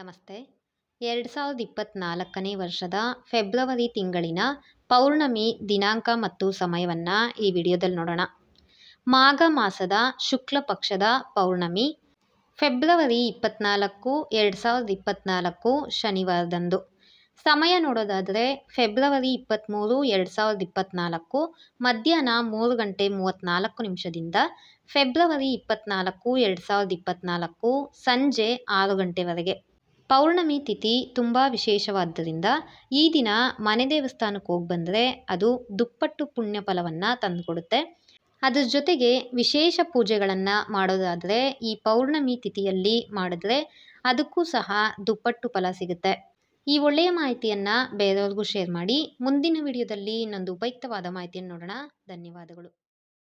ನಮಸ್ತೆ ಎರಡು ಸಾವಿರದ ಇಪ್ಪತ್ತ್ನಾಲ್ಕನೇ ವರ್ಷದ ಫೆಬ್ರವರಿ ತಿಂಗಳಿನ ಪೌರ್ಣಮಿ ದಿನಾಂಕ ಮತ್ತು ಸಮಯವನ್ನು ಈ ವಿಡಿಯೋದಲ್ಲಿ ನೋಡೋಣ ಮಾಘ ಮಾಸದ ಶುಕ್ಲ ಪಕ್ಷದ ಪೌರ್ಣಮಿ ಫೆಬ್ರವರಿ ಇಪ್ಪತ್ತ್ನಾಲ್ಕು ಎರಡು ಸಾವಿರದ ಇಪ್ಪತ್ತ್ನಾಲ್ಕು ಶನಿವಾರದಂದು ಸಮಯ ನೋಡೋದಾದರೆ ಫೆಬ್ರವರಿ ಇಪ್ಪತ್ತ್ಮೂರು ಎರಡು ಸಾವಿರದ ಇಪ್ಪತ್ನಾಲ್ಕು ಮಧ್ಯಾಹ್ನ ಮೂರು ಗಂಟೆ ಮೂವತ್ತ್ನಾಲ್ಕು ನಿಮಿಷದಿಂದ ಫೆಬ್ರವರಿ ಇಪ್ಪತ್ತ್ನಾಲ್ಕು ಎರಡು ಸಾವಿರದ ಇಪ್ಪತ್ತ್ನಾಲ್ಕು ಸಂಜೆ ಆರು ಗಂಟೆವರೆಗೆ ಪೌರ್ಣಮಿ ತಿಥಿ ತುಂಬ ವಿಶೇಷವಾದ್ದರಿಂದ ಈ ದಿನ ಮನೆ ದೇವಸ್ಥಾನಕ್ಕೆ ಹೋಗಿ ಬಂದರೆ ಅದು ದುಪ್ಪಟ್ಟು ಪುಣ್ಯ ಫಲವನ್ನು ತಂದುಕೊಡುತ್ತೆ ಅದರ ಜೊತೆಗೆ ವಿಶೇಷ ಪೂಜೆಗಳನ್ನು ಮಾಡೋದಾದರೆ ಈ ಪೌರ್ಣಮಿ ತಿಥಿಯಲ್ಲಿ ಮಾಡಿದ್ರೆ ಅದಕ್ಕೂ ಸಹ ದುಪ್ಪಟ್ಟು ಫಲ ಸಿಗುತ್ತೆ ಈ ಒಳ್ಳೆಯ ಮಾಹಿತಿಯನ್ನು ಬೇರೆಯವ್ರಿಗೂ ಶೇರ್ ಮಾಡಿ ಮುಂದಿನ ವಿಡಿಯೋದಲ್ಲಿ ಇನ್ನೊಂದು ಉಪಯುಕ್ತವಾದ ಮಾಹಿತಿಯನ್ನು ನೋಡೋಣ ಧನ್ಯವಾದಗಳು